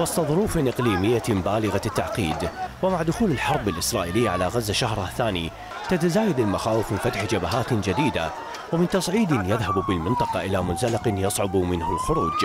وسط ظروف إقليمية بالغة التعقيد ومع دخول الحرب الإسرائيلية على غزة شهرها الثاني تتزايد المخاوف من فتح جبهات جديدة ومن تصعيد يذهب بالمنطقة إلى منزلق يصعب منه الخروج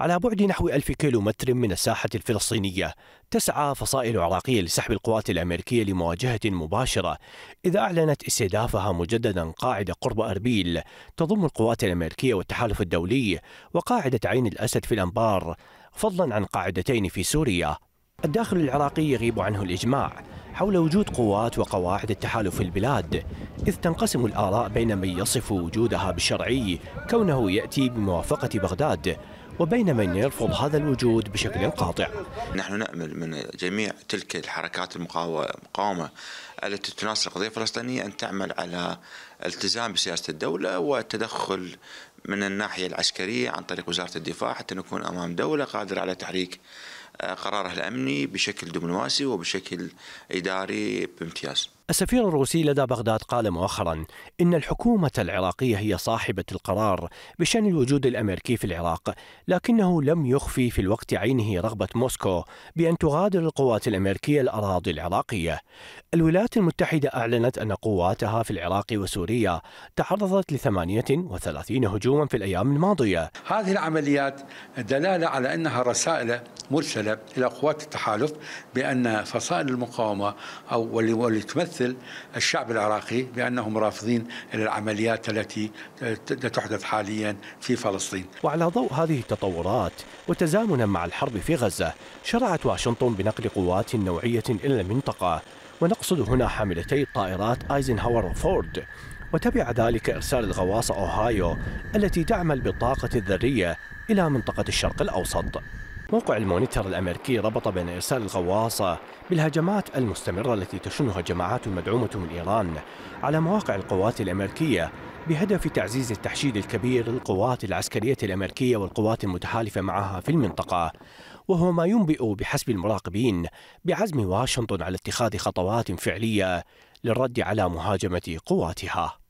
على بعد نحو ألف كيلومتر من الساحة الفلسطينية تسعى فصائل عراقية لسحب القوات الأمريكية لمواجهة مباشرة إذا أعلنت استهدافها مجددا قاعدة قرب أربيل تضم القوات الأمريكية والتحالف الدولي وقاعدة عين الأسد في الأنبار فضلا عن قاعدتين في سوريا الداخل العراقي يغيب عنه الإجماع حول وجود قوات وقواعد التحالف في البلاد إذ تنقسم الآراء بين من يصف وجودها بالشرعي كونه يأتي بموافقة بغداد وبين من يرفض هذا الوجود بشكل قاطع نحن نأمل من جميع تلك الحركات المقاومة التي تناصر القضية الفلسطينية أن تعمل على التزام بسياسة الدولة والتدخل من الناحية العسكرية عن طريق وزارة الدفاع حتى نكون أمام دولة قادرة على تحريك آه، قرارها الأمني بشكل دبلوماسي وبشكل إداري بامتياز السفير الروسي لدى بغداد قال مؤخرا إن الحكومة العراقية هي صاحبة القرار بشأن الوجود الأمريكي في العراق لكنه لم يخفي في الوقت عينه رغبة موسكو بأن تغادر القوات الأمريكية الأراضي العراقية الولايات المتحدة أعلنت أن قواتها في العراق وسوريا تعرضت ل 38 هجوما في الأيام الماضية هذه العمليات دلالة على أنها رسائل مرسلة إلى قوات التحالف بأن فصائل المقاومة أو واللي تمثل الشعب العراقي بأنهم رافضين إلى العمليات التي تحدث حاليا في فلسطين وعلى ضوء هذه التطورات وتزامنا مع الحرب في غزة شرعت واشنطن بنقل قوات نوعية إلى المنطقة ونقصد هنا حاملتي الطائرات ايزنهاور وفورد وتبع ذلك إرسال الغواصة أوهايو التي تعمل بالطاقة الذرية إلى منطقة الشرق الأوسط موقع المونيتر الأمريكي ربط بين إرسال الغواصة بالهجمات المستمرة التي تشنها الجماعات المدعومة من إيران على مواقع القوات الأمريكية بهدف تعزيز التحشيد الكبير للقوات العسكرية الأمريكية والقوات المتحالفة معها في المنطقة وهو ما ينبئ بحسب المراقبين بعزم واشنطن على اتخاذ خطوات فعلية للرد على مهاجمة قواتها